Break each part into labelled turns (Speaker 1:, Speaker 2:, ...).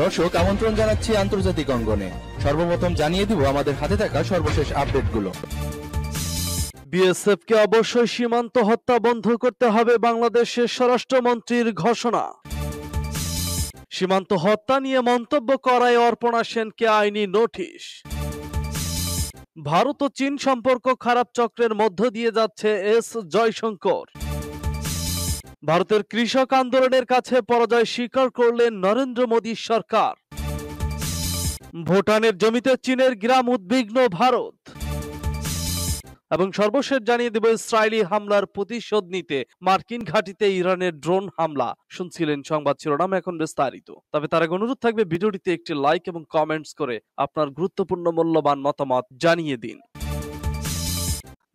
Speaker 1: দর্শক আমন্ত্রণ জানাচ্ছি আন্তর্জাতিক অঙ্গনে সর্বপ্রথম জানিয়ে দিব আমাদের হাতে থাকা সর্বশেষ আপডেটগুলো বিএসএফকে অবশ্যই সীমান্ত হত্যা বন্ধ করতে হবে বাংলাদেশের স্বরাষ্ট্রমন্ত্রীর ঘোষণা সীমান্ত হত্যা নিয়ে মন্তব্য করায় অর্পণা সেনকে আইনি নোটিশ ভারত ও চীন সম্পর্ক খারাপ চক্রের মধ্য দিয়ে যাচ্ছে এস জয়শঙ্কর ভারতের কৃষক আন্দোলনের কাছে পরাজয় স্বীকার করলেন নরেন্দ্র মোদী সরকার ভুটানের জমিতে চীনের গ্রাম উদ্বিগ্ন ভারত এবং সর্বশেষ জানিয়ে দেব ইসরায়েলি হামলার প্রতিশোধ নিতে মার্কিন ঘাটিতে ইরানের ড্রোন হামলা শুনছিলেন সংবাদ শিরোনাম এখন বিস্তারিত তবে তার অনুরোধ থাকবে ভিডিওটিতে একটি লাইক এবং কমেন্টস করে আপনার গুরুত্বপূর্ণ মূল্যবান মতামত জানিয়ে দিন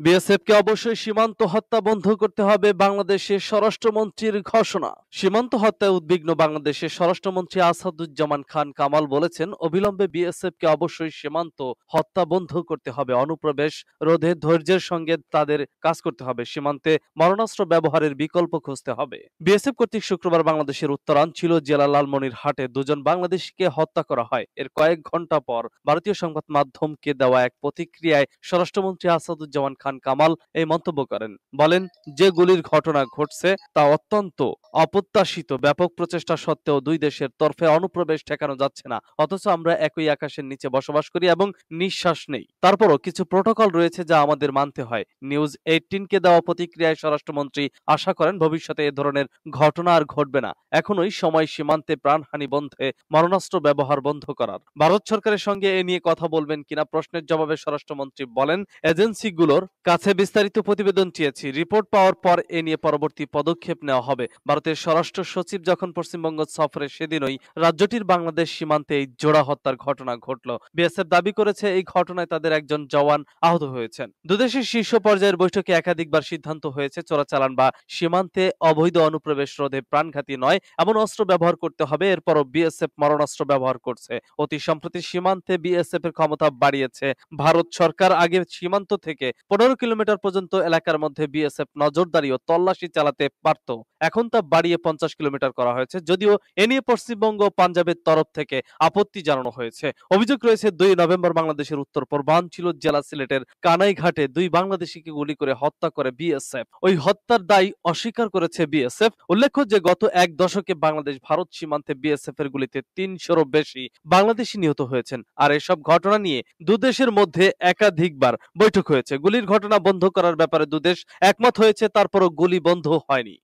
Speaker 1: বিএসএফকে অবশ্যই সীমান্ত হত্যা বন্ধ করতে হবে বাংলাদেশের স্বরাষ্ট্রমন্ত্রীর ঘোষণা সীমান্ত হত্যায় উদ্বিগ্ন বাংলাদেশের স্বরাষ্ট্রমন্ত্রী আসাদুজ্জামান খান কামাল বলেছেন অবিলম্বে বিএসএফকে অবশ্যই সীমান্ত হত্যা বন্ধ করতে হবে অনুপ্রবেশ রোধে ধৈর্যের সঙ্গে তাদের কাজ করতে হবে সীমান্তে মরণাস্ত্র ব্যবহারের বিকল্প খুঁজতে হবে বিএসএফ কর্তৃক শুক্রবার বাংলাদেশের উত্তরাঞ্চল জেলা লালমনির হাটে দুজন বাংলাদেশিকে হত্যা করা হয় এর কয়েক ঘন্টা পর ভারতীয় সংবাদ মাধ্যমকে দেওয়া এক প্রতিক্রিয়ায় স্বরাষ্ট্রমন্ত্রী আসাদুজ্জামান খান খান কামাল এই মন্তব্য করেন বলেন যে গুলির ঘটনা ঘটছে তা অত্যন্ত অপ্রত্যাশিত ব্যাপক প্রচেষ্টা সত্ত্বেও দুই দেশের তরফে অনুপ্রবেশ ঠেকানো যাচ্ছে না অথচ আমরা একই আকাশের নিচে বসবাস করি এবং নিঃশ্বাস নেই তারপরও কিছু প্রোটোকল রয়েছে যা আমাদের মানতে হয় নিউজ এইটিনকে দেওয়া প্রতিক্রিয়ায় স্বরাষ্ট্রমন্ত্রী আশা করেন ভবিষ্যতে এ ধরনের ঘটনা আর ঘটবে না এখনই সময় সীমান্তে প্রাণহানি বন্ধে মারণাস্ত্র ব্যবহার বন্ধ করার ভারত সরকারের সঙ্গে এ নিয়ে কথা বলবেন কিনা প্রশ্নের জবাবে স্বরাষ্ট্রমন্ত্রী বলেন এজেন্সিগুলোর কাছে বিস্তারিত প্রতিবেদন চেয়েছি রিপোর্ট পাওয়ার পর এ নিয়ে পরবর্তী পদক্ষেপ নেওয়া হবে ভারতের স্বরাষ্ট্র সচিব যখন পশ্চিমবঙ্গ সফরে সেদিনই রাজ্যটির বাংলাদেশ সীমান্তে এই জোড়া হত্যার ঘটনা ঘটল বিএসএফ দাবি করেছে এই ঘটনায় তাদের একজন জওয়ান আহত হয়েছেন দুদেশের শীর্ষ পর্যায়ের বৈঠকে একাধিকবার সিদ্ধান্ত হয়েছে চোরাচালান বা সীমান্তে অবৈধ অনুপ্রবেশ রোধে প্রাণঘাতী নয় এমন অস্ত্র ব্যবহার করতে হবে এরপরও বিএসএফ মরণাস্ত্র ব্যবহার করছে অতি সম্প্রতি সীমান্তে বিএসএফ এর ক্ষমতা বাড়িয়েছে ভারত সরকার আগে সীমান্ত থেকে পনেরো কিলোমিটার পর্যন্ত এলাকার মধ্যে বিএসএফ নজরদারি ও তল্লাশি চালাতে পারত এখন তা বাড়িয়ে পঞ্চাশ কিলোমিটার করা হয়েছে যদিও এ নিয়ে পশ্চিমবঙ্গ পাঞ্জাবের তরফ থেকে আপত্তি জানানো হয়েছে অভিযোগ রয়েছে দুই নভেম্বর বাংলাদেশের উত্তর পূর্বাঞ্চল জেলা সিলেটের কানাইঘাটে দুই বাংলাদেশিকে গুলি করে হত্যা করে বিএসএফ ওই হত্যার দায়ী অস্বীকার করেছে বিএসএফ উল্লেখ্য যে গত এক দশকে বাংলাদেশ ভারত সীমান্তে বিএসএফ এর গুলিতে তিনশোরও বেশি বাংলাদেশি নিহত হয়েছেন আর এসব ঘটনা নিয়ে দুদেশের মধ্যে একাধিকবার বৈঠক হয়েছে গুলির ঘটনা ঘটনা বন্ধ করার ব্যাপারে দুদেশ একমত হয়েছে তারপরও গুলি বন্ধ হয়নি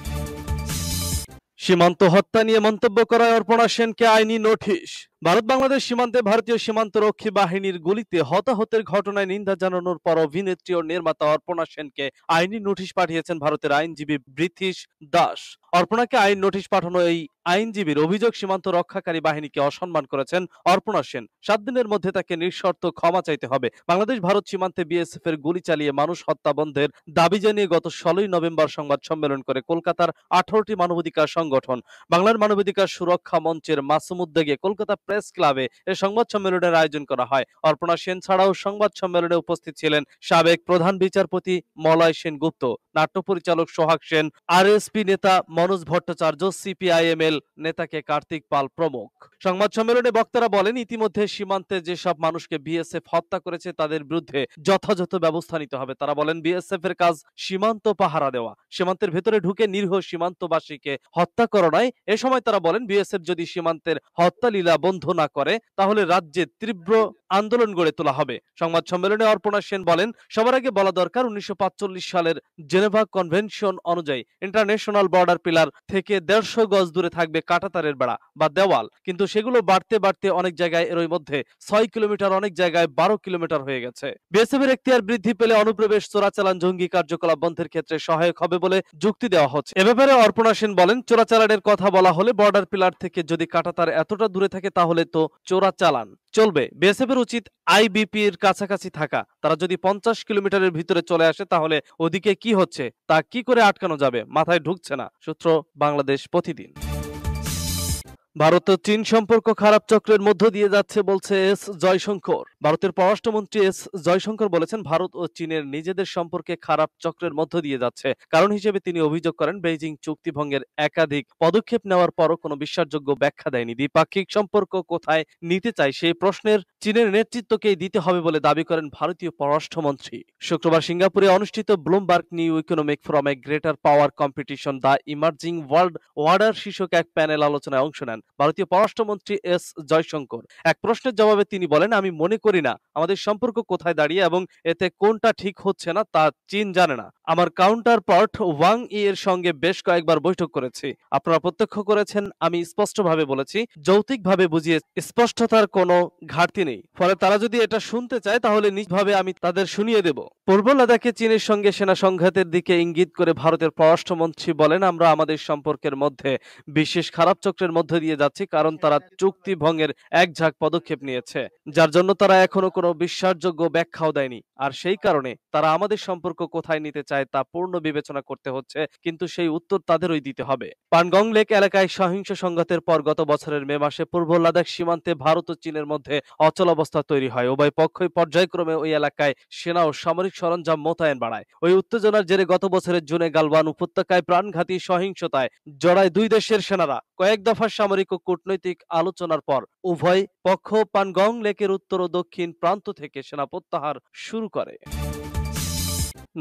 Speaker 1: সীমান্ত হত্যা নিয়ে মন্তব্য করায় অর্পণা সেনকে আইনি নোটিশ ভারত বাংলাদেশ সীমান্তে ভারতীয় সীমান্ত রক্ষী বাহিনীর গুলিতে হতাহতের ঘটনায় নিন্দা জানানোর পর অভিনেত্রী ও নির্মাতা অর্পণা সেনকে আইনি নোটিশ পাঠিয়েছেন ভারতের আইনজীবী ব্রিতিশ দাস অর্পণাকে আইন নোটিশ পাঠানো এই আইনজীবীর অভিযোগ সীমান্ত রক্ষাকারী বাহিনীকে অসম্মান করেছেন অর্পণা সেন সাত দিনের মধ্যে তাকে নিঃশর্ত ক্ষমা চাইতে হবে বাংলাদেশ ভারত সীমান্তে বিএসএফ এর গুলি চালিয়ে মানুষ হত্যা বন্ধের দাবি জানিয়ে গত ষোলোই নভেম্বর সংবাদ সম্মেলন করে কলকাতার আঠারোটি মানবাধিকার সংগঠন বাংলার মানবাধিকার সুরক্ষা মঞ্চের মাসুম উদ্যোগে কলকাতা প্রেস ক্লাবে এ সংবাদ সম্মেলনের আয়োজন করা হয় অর্পণা সেন ছাড়াও সংবাদ সম্মেলনে উপস্থিত ছিলেন সাবেক প্রধান বিচারপতি মলয় সেন গুপ্ত নাট্য পরিচালক সোহাগ সেন আর নেতা মনোজ ভট্টাচার্য সিপিআইএম এল নেতাকে কার্তিক পাল প্রমুখ সংবাদ সম্মেলনে বক্তারা বলেন ইতিমধ্যে সীমান্তে যেসব মানুষকে বিএসএফ হত্যা করেছে তাদের বিরুদ্ধে যথাযথ ব্যবস্থা নিতে হবে তারা বলেন বিএসএফ এর কাজ সীমান্ত পাহারা দেওয়া সীমান্তের ভেতরে ঢুকে নিরীহ সীমান্তবাসীকে হত্যা করা নয় এ সময় তারা বলেন বিএসএফ যদি সীমান্তের হত্যা লীলা বন্ধ না করে তাহলে রাজ্যে তীব্র আন্দোলন গড়ে তোলা হবে সংবাদ সম্মেলনে অর্পণা সেন বলেন সবার আগে বলা দরকার উনিশশো সালের জেনেভা কনভেনশন অনুযায়ী ইন্টারন্যাশনাল বর্ডার পিলার থেকে দেড়শো গজ দূরে থাকবে কাটাতারের বেড়া বা দেওয়াল কিন্তু সেগুলো বাড়তে বাড়তে অনেক জায়গায় এরই মধ্যে ছয় কিলোমিটার অনেক জায়গায় বারো কিলোমিটার হয়ে গেছে বিএসএফ এর এখতিয়ার বৃদ্ধি পেলে অনুপ্রবেশ চোরাচালান জঙ্গি কার্যকলাপ বন্ধের ক্ষেত্রে সহায়ক হবে বলে যুক্তি দেওয়া হচ্ছে এ ব্যাপারে অর্পণা সেন বলেন চোরাচালানের কথা বলা হলে বর্ডার পিলার থেকে যদি কাটাতার এতটা দূরে থাকে তা হলে তো চোরা চালান চলবে বিএসএফের উচিত আইবিপি এর কাছাকাছি থাকা তারা যদি পঞ্চাশ কিলোমিটারের ভিতরে চলে আসে তাহলে ওদিকে কি হচ্ছে তা কি করে আটকানো যাবে মাথায় ঢুকছে না সূত্র বাংলাদেশ প্রতিদিন ভারত চীন সম্পর্ক খারাপ চক্রের মধ্য দিয়ে যাচ্ছে বলছে এস জয়শঙ্কর ভারতের পররাষ্ট্রমন্ত্রী এস জয়শঙ্কর বলেছেন ভারত ও চীনের নিজেদের সম্পর্কে খারাপ চক্রের মধ্য দিয়ে যাচ্ছে কারণ হিসেবে তিনি অভিযোগ করেন বেইজিং চুক্তি ভঙ্গের একাধিক পদক্ষেপ নেওয়ার পরও কোনো বিশ্বাসযোগ্য ব্যাখ্যা দেয়নি দ্বিপাক্ষিক সম্পর্ক কোথায় নিতে চায় সেই প্রশ্নের চীনের নেতৃত্বকেই দিতে হবে বলে দাবি করেন ভারতীয় পররাষ্ট্রমন্ত্রী শুক্রবার সিঙ্গাপুরে অনুষ্ঠিত ব্লুমবার্গ নিউ ইকোনমিক ফোরামে greater power competition the emerging world order শীর্ষক এক প্যানেল আলোচনায় অংশ নেন ভারতীয় পররাষ্ট্রমন্ত্রী এস জয়শঙ্কর এক প্রশ্নের জবাবে তিনি বলেন আমি মনে করি না আমাদের সম্পর্ক কোথায় দাঁড়িয়ে এবং এতে কোনটা ঠিক হচ্ছে না তা চীন জানে না আমার কাউন্টার পার্ট ওয়াং ই এর সঙ্গে বেশ কয়েকবার বৈঠক করেছি আপনারা প্রত্যক্ষ করেছেন আমি স্পষ্টভাবে বলেছি যৌতিকভাবে বুঝিয়ে স্পষ্টতার কোনো ঘাটতি নেই ফলে তারা যদি এটা শুনতে চায় তাহলে নিজভাবে আমি তাদের শুনিয়ে দেব পূর্ব লাদাখে চীনের সঙ্গে সেনা সংঘাতের দিকে ইঙ্গিত করে ভারতের পররাষ্ট্রমন্ত্রী বলেন আমরা আমাদের সম্পর্কের মধ্যে বিশেষ খারাপ চক্রের মধ্যে দিয়ে চালিয়ে যাচ্ছি কারণ তারা চুক্তি ভঙ্গের এক ঝাঁক পদক্ষেপ নিয়েছে যার জন্য তারা এখনো কোনো বিশ্বাসযোগ্য ব্যাখ্যাও দেয়নি আর সেই কারণে তারা আমাদের সম্পর্ক কোথায় নিতে চায় তা পূর্ণ বিবেচনা করতে হচ্ছে কিন্তু সেই উত্তর তাদেরই দিতে হবে পানগং লেক এলাকায় সহিংস সংঘাতের পর গত বছরের মে মাসে পূর্ব লাদাখ সীমান্তে ভারত ও চীনের মধ্যে অচল অবস্থা তৈরি হয় উভয় পক্ষই পর্যায়ক্রমে ওই এলাকায় সেনা ও সামরিক সরঞ্জাম মোতায়েন বাড়ায় ওই উত্তেজনার জেরে গত বছরের জুনে গালবান উপত্যকায় প্রাণঘাতী সহিংসতায় জড়ায় দুই দেশের সেনারা কয়েক দফার সামরিক সামরিক ও কূটনৈতিক আলোচনার পর উভয় পক্ষ পানগং লেকের উত্তর ও দক্ষিণ প্রান্ত থেকে সেনা প্রত্যাহার শুরু করে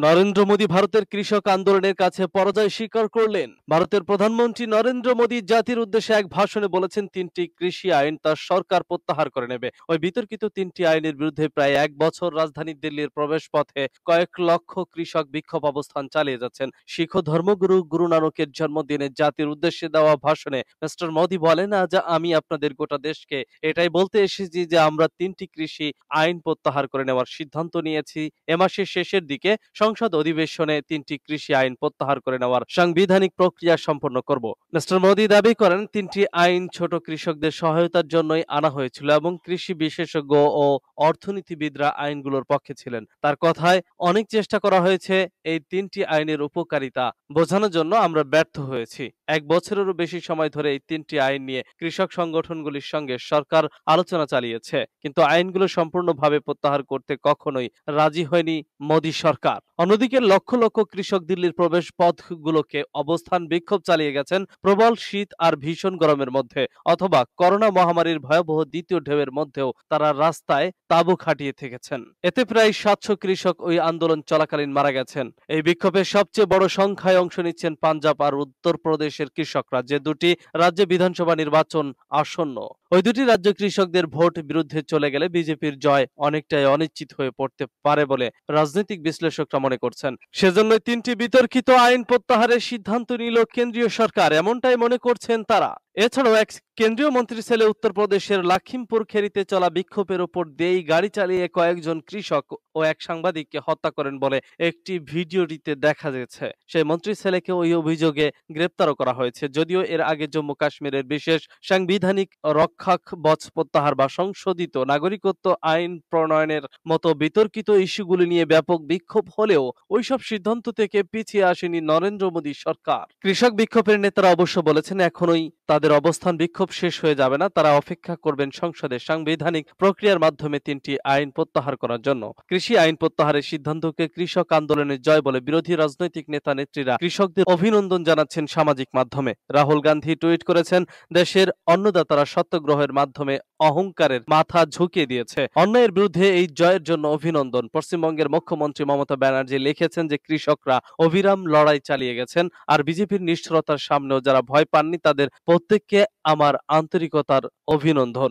Speaker 1: নরেন্দ্র মোদী ভারতের কৃষক আন্দোলনের কাছে পরাজয় স্বীকার করলেন ভারতের প্রধানমন্ত্রী নরেন্দ্র মোদী জাতির উদ্দেশ্যে এক ভাষণে বলেছেন তিনটি কৃষি আইন তার সরকার প্রত্যাহার করে নেবে ওই বিতর্কিত তিনটি আইনের বিরুদ্ধে প্রায় এক বছর রাজধানী দিল্লির প্রবেশ পথে কয়েক লক্ষ কৃষক বিক্ষোভ অবস্থান চালিয়ে যাচ্ছেন শিখ ধর্মগুরু গুরু নানকের জন্মদিনে জাতির উদ্দেশ্যে দেওয়া ভাষণে মিস্টার মোদী বলেন আজ আমি আপনাদের গোটা দেশকে এটাই বলতে এসেছি যে আমরা তিনটি কৃষি আইন প্রত্যাহার করে নেওয়ার সিদ্ধান্ত নিয়েছি এ মাসের শেষের দিকে সংসদ অধিবেশনে তিনটি কৃষি আইন প্রত্যাহার করে নেওয়ার সাংবিধানিক প্রক্রিয়া সম্পন্ন করব মিস্টার মোদী দাবি করেন তিনটি আইন ছোট কৃষকদের সহায়তার জন্যই আনা হয়েছিল এবং কৃষি বিশেষজ্ঞ ও অর্থনীতিবিদরা আইনগুলোর পক্ষে ছিলেন তার কথায় অনেক চেষ্টা করা হয়েছে এই তিনটি আইনের উপকারিতা বোঝানোর জন্য আমরা ব্যর্থ হয়েছি এক বছরেরও বেশি সময় ধরে এই তিনটি আইন নিয়ে কৃষক সংগঠনগুলির সঙ্গে সরকার আলোচনা চালিয়েছে কিন্তু আইনগুলো সম্পূর্ণভাবে প্রত্যাহার করতে কখনোই রাজি হয়নি মোদী সরকার অন্যদিকে লক্ষ লক্ষ কৃষক দিল্লির প্রবেশ পথগুলোকে অবস্থান বিক্ষোভ চালিয়ে গেছেন প্রবল শীত আর ভীষণ গরমের মধ্যে অথবা করোনা মহামারীর ভয়াবহ দ্বিতীয় ঢেউয়ের মধ্যেও তারা রাস্তায় তাবু খাটিয়ে থেকেছেন এতে প্রায় সাতশো কৃষক ওই আন্দোলন চলাকালীন মারা গেছেন এই বিক্ষোভে সবচেয়ে বড় সংখ্যায় অংশ নিচ্ছেন পাঞ্জাব আর উত্তর প্রদেশের কৃষকরা যে দুটি রাজ্যে বিধানসভা নির্বাচন আসন্ন ওই দুটি রাজ্য কৃষকদের ভোট বিরুদ্ধে চলে গেলে বিজেপির জয় অনেকটাই অনিশ্চিত হয়ে পড়তে পারে বলে রাজনৈতিক বিশ্লেষকরা মনে করছেন সেজন্যই তিনটি বিতর্কিত আইন প্রত্যাহারের সিদ্ধান্ত নিল কেন্দ্রীয় সরকার এমনটাই মনে করছেন তারা এছাড়াও এক কেন্দ্রীয় মন্ত্রীর ছেলে উত্তরপ্রদেশের লাখিমপুর খেরিতে চলা বিক্ষোভের ওপর দেই গাড়ি চালিয়ে কয়েকজন কৃষক ও এক সাংবাদিককে হত্যা করেন বলে একটি ভিডিওটিতে দেখা গেছে সেই মন্ত্রীর ছেলেকে ওই অভিযোগে গ্রেপ্তারও করা হয়েছে যদিও এর আগে জম্মু কাশ্মীরের বিশেষ সাংবিধানিক রক্ষাক বচ প্রত্যাহার বা সংশোধিত নাগরিকত্ব আইন প্রণয়নের মতো বিতর্কিত ইস্যুগুলি নিয়ে ব্যাপক বিক্ষোভ হলেও ওইসব সিদ্ধান্ত থেকে পিছিয়ে আসেনি নরেন্দ্র মোদী সরকার কৃষক বিক্ষোভের নেতারা অবশ্য বলেছেন এখনই তাদের তাদের অবস্থান বিক্ষোভ শেষ হয়ে যাবে না তারা অপেক্ষা করবেন সংসদের সাংবিধানিক প্রক্রিয়ার মাধ্যমে তিনটি আইন প্রত্যাহার করার জন্য কৃষি আইন প্রত্যাহারের সিদ্ধান্তকে কৃষক আন্দোলনের জয় বলে বিরোধী রাজনৈতিক নেতা নেত্রীরা কৃষকদের অভিনন্দন জানাচ্ছেন সামাজিক মাধ্যমে রাহুল গান্ধী টুইট করেছেন দেশের অন্নদাতারা সত্যগ্রহের মাধ্যমে অহংকারের মাথা ঝুঁকিয়ে দিয়েছে অন্যায়ের বিরুদ্ধে এই জয়ের জন্য অভিনন্দন পশ্চিমবঙ্গের মুখ্যমন্ত্রী মমতা ব্যানার্জি লিখেছেন যে কৃষকরা অবিরাম লড়াই চালিয়ে গেছেন আর বিজেপির নিষ্ঠুরতার সামনেও যারা ভয় পাননি তাদের প্রত্যেক প্রত্যেককে আমার আন্তরিকতার অভিনন্দন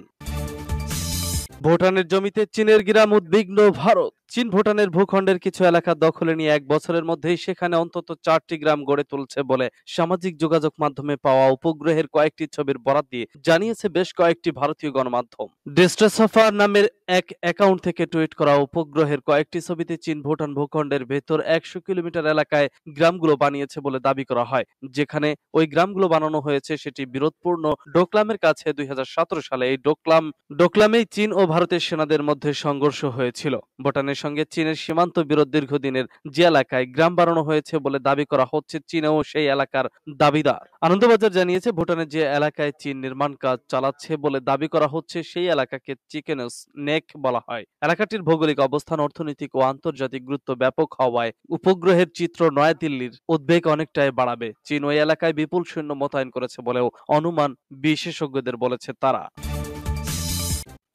Speaker 1: ভুটানের জমিতে চীনের গিরাম উদ্বিগ্ন ভারত চীন ভুটানের ভূখণ্ডের কিছু এলাকা দখলে নিয়ে এক বছরের মধ্যেই সেখানে অন্তত চারটি গ্রাম গড়ে তুলছে বলে সামাজিক যোগাযোগ মাধ্যমে পাওয়া উপগ্রহের কয়েকটি ছবির বরাদ দিয়ে জানিয়েছে বেশ কয়েকটি ভারতীয় গণমাধ্যম ডিস্ট্রেসফার নামের এক অ্যাকাউন্ট থেকে টুইট করা উপগ্রহের কয়েকটি ছবিতে চীন ভুটান ভূখণ্ডের ভেতর একশো কিলোমিটার এলাকায় গ্রামগুলো বানিয়েছে বলে দাবি করা হয় যেখানে ওই গ্রামগুলো বানানো হয়েছে সেটি বিরোধপূর্ণ ডোকলামের কাছে দুই সালে এই ডোকলাম ডোকলামেই চীন ও ভারতের সেনাদের মধ্যে সংঘর্ষ হয়েছিল ভুটানের সঙ্গে চীনের সীমান্ত বিরোধ দীর্ঘদিনের যে এলাকায় গ্রাম বাড়ানো হয়েছে বলে দাবি করা হচ্ছে চীনেও সেই এলাকার দাবিদার আনন্দবাজার জানিয়েছে ভুটানের যে এলাকায় চীন নির্মাণ কাজ চালাচ্ছে বলে দাবি করা হচ্ছে সেই এলাকাকে চিকেন নেক বলা হয় এলাকাটির ভৌগোলিক অবস্থান অর্থনৈতিক ও আন্তর্জাতিক গুরুত্ব ব্যাপক হওয়ায় উপগ্রহের চিত্র নয়াদিল্লির উদ্বেগ অনেকটাই বাড়াবে চীন ওই এলাকায় বিপুল সৈন্য মোতায়েন করেছে বলেও অনুমান বিশেষজ্ঞদের বলেছে তারা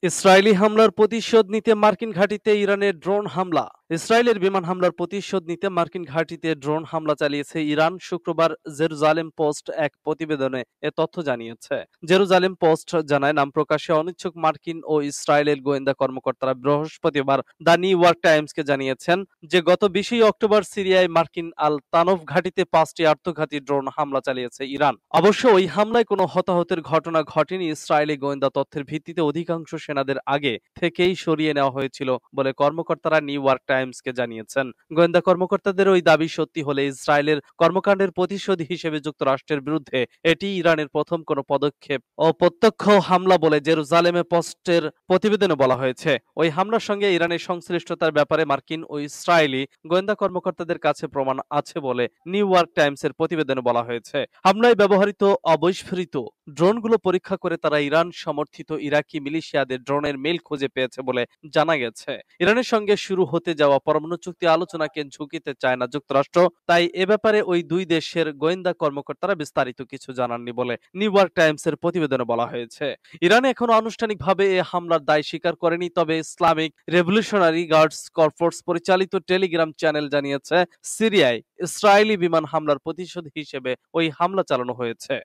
Speaker 1: ইসরায়েলি হামলার প্রতিশোধ নিতে মার্কিন ঘাঁটিতে ইরানের ড্রোন হামলা ইসরায়েলের বিমান হামলার প্রতিশোধ নিতে মার্কিন ঘাঁটিতে ড্রোন হামলা চালিয়েছে ইরান শুক্রবার জেরুজালেম পোস্ট এক প্রতিবেদনে এ তথ্য জানিয়েছে জেরুজালেম পোস্ট জানায় নাম প্রকাশে অনিচ্ছুক মার্কিন ও ইসরায়েলের গোয়েন্দা কর্মকর্তারা বৃহস্পতিবার দ্য নিউ ইয়র্ক টাইমসকে জানিয়েছেন যে গত বিশেই অক্টোবর সিরিয়ায় মার্কিন আল তানফ ঘাঁটিতে পাঁচটি আত্মঘাতী ড্রোন হামলা চালিয়েছে ইরান অবশ্য ওই হামলায় কোনো হতাহতের ঘটনা ঘটেনি ইসরায়েলি গোয়েন্দা তথ্যের ভিত্তিতে অধিকাংশ সেনাদের আগে থেকেই সরিয়ে নেওয়া হয়েছিল বলে কর্মকর্তারা নিউ ইয়র্ক টাইমস টাইমসকে জানিয়েছেন গোয়েন্দা কর্মকর্তাদের ওই দাবি সত্যি হলে ইসরায়েলের কর্মকাণ্ডের প্রতিশোধ হিসেবে যুক্তরাষ্ট্রের বিরুদ্ধে এটি ইরানের প্রথম কোনো পদক্ষেপ ও প্রত্যক্ষ হামলা বলে জেরুজালেমে পোস্টের প্রতিবেদনে বলা হয়েছে ওই হামলার সঙ্গে ইরানের সংশ্লিষ্টতার ব্যাপারে মার্কিন ও ইসরায়েলি গোয়েন্দা কর্মকর্তাদের কাছে প্রমাণ আছে বলে নিউ ইয়র্ক টাইমসের প্রতিবেদনে বলা হয়েছে হামলায় ব্যবহৃত অবস্ফৃত ড্রোনগুলো পরীক্ষা করে তারা ইরান সমর্থিত ইরাকি মিলিশিয়াদের ড্রোনের মেল খুঁজে পেয়েছে বলে জানা গেছে ইরানের সঙ্গে শুরু হতে যাওয়া পরমাণু চুক্তি আলোচনাকে ঝুঁকিতে চায় না যুক্তরাষ্ট্র তাই এ ব্যাপারে ওই দুই দেশের গোয়েন্দা কর্মকর্তারা বিস্তারিত কিছু জানাননি বলে নিউ ইয়র্ক টাইমস এর প্রতিবেদনে বলা হয়েছে ইরান এখনো আনুষ্ঠানিকভাবে এ হামলার দায় স্বীকার করেনি তবে ইসলামিক রেভলিউশনারি গার্ডস কর্পোর্টস পরিচালিত টেলিগ্রাম চ্যানেল জানিয়েছে সিরিয়ায় ইসরায়েলি বিমান হামলার প্রতিশোধ হিসেবে ওই হামলা চালানো হয়েছে